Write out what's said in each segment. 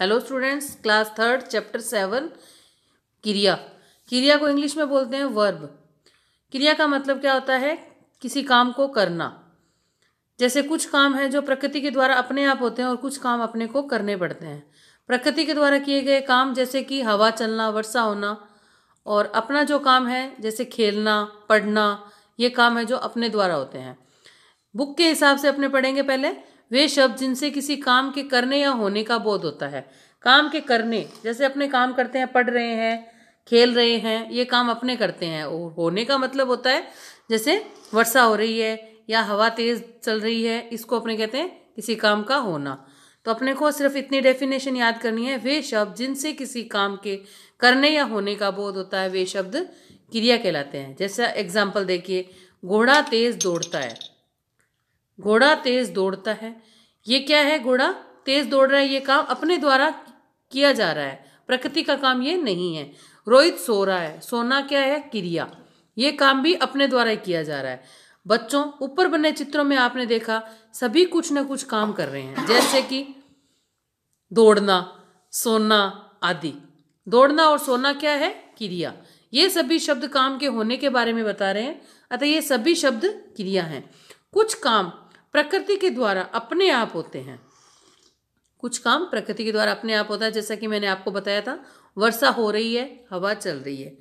hello students class third chapter seven क्रिया क्रिया को इंग्लिश में बोलते हैं वर्ब क्रिया का मतलब क्या होता है किसी काम को करना जैसे कुछ काम है जो प्रकृति के द्वारा अपने आप होते हैं और कुछ काम अपने को करने पड़ते हैं प्रकृति के द्वारा किए गए काम जैसे कि हवा चलना वर्षा होना और अपना जो काम है जैसे खेलना पढ़ना ये काम है जो अपने द्वारा होते हैं बुक के हिसाब से अपने पढ़ेंगे पहले वे शब्द जिनसे किसी काम के करने या होने का बोध होता है काम के करने जैसे अपने काम करते हैं पढ़ रहे हैं खेल रहे हैं ये काम अपने करते हैं और होने का मतलब होता है जैसे वर्षा हो रही है या हवा तेज़ चल रही है इसको अपने कहते हैं किसी काम का होना तो अपने को सिर्फ इतनी डेफिनेशन याद करनी है वे शब्द जिनसे किसी काम के करने या होने का बोध होता है वे शब्द क्रिया कहलाते हैं जैसा एग्जाम्पल देखिए घोड़ा तेज दौड़ता है घोड़ा तेज दौड़ता है ये क्या है घोड़ा तेज दौड़ रहा है ये काम अपने द्वारा किया जा रहा है प्रकृति का काम ये नहीं है रोहित सो रहा है सोना क्या है क्रिया ये काम भी अपने द्वारा ही किया जा रहा है बच्चों ऊपर बने चित्रों में आपने देखा सभी कुछ ना कुछ काम कर रहे हैं जैसे कि दौड़ना सोना आदि दौड़ना और सोना क्या है क्रिया ये सभी शब्द काम के होने के बारे में बता रहे हैं अतः ये सभी शब्द क्रिया हैं कुछ काम प्रकृति के द्वारा अपने आप होते हैं कुछ काम प्रकृति के द्वारा अपने आप होता है जैसा कि मैंने आपको बताया था वर्षा हो रही है हवा चल रही है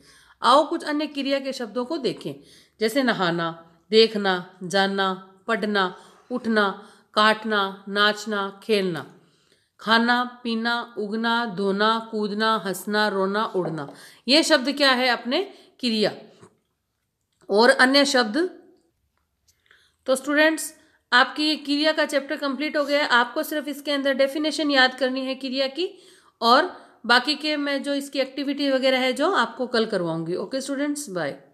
आओ कुछ अन्य क्रिया के शब्दों को देखें जैसे नहाना देखना जानना पढ़ना उठना काटना नाचना खेलना खाना पीना उगना धोना कूदना हंसना रोना उड़ना ये शब्द क्या है अपने क्रिया और अन्य शब्द तो स्टूडेंट्स आपकी क्रिया का चैप्टर कंप्लीट हो गया है आपको सिर्फ इसके अंदर डेफिनेशन याद करनी है क्रिया की और बाकी के मैं जो इसकी एक्टिविटी वगैरह है जो आपको कल करवाऊंगी ओके स्टूडेंट्स बाय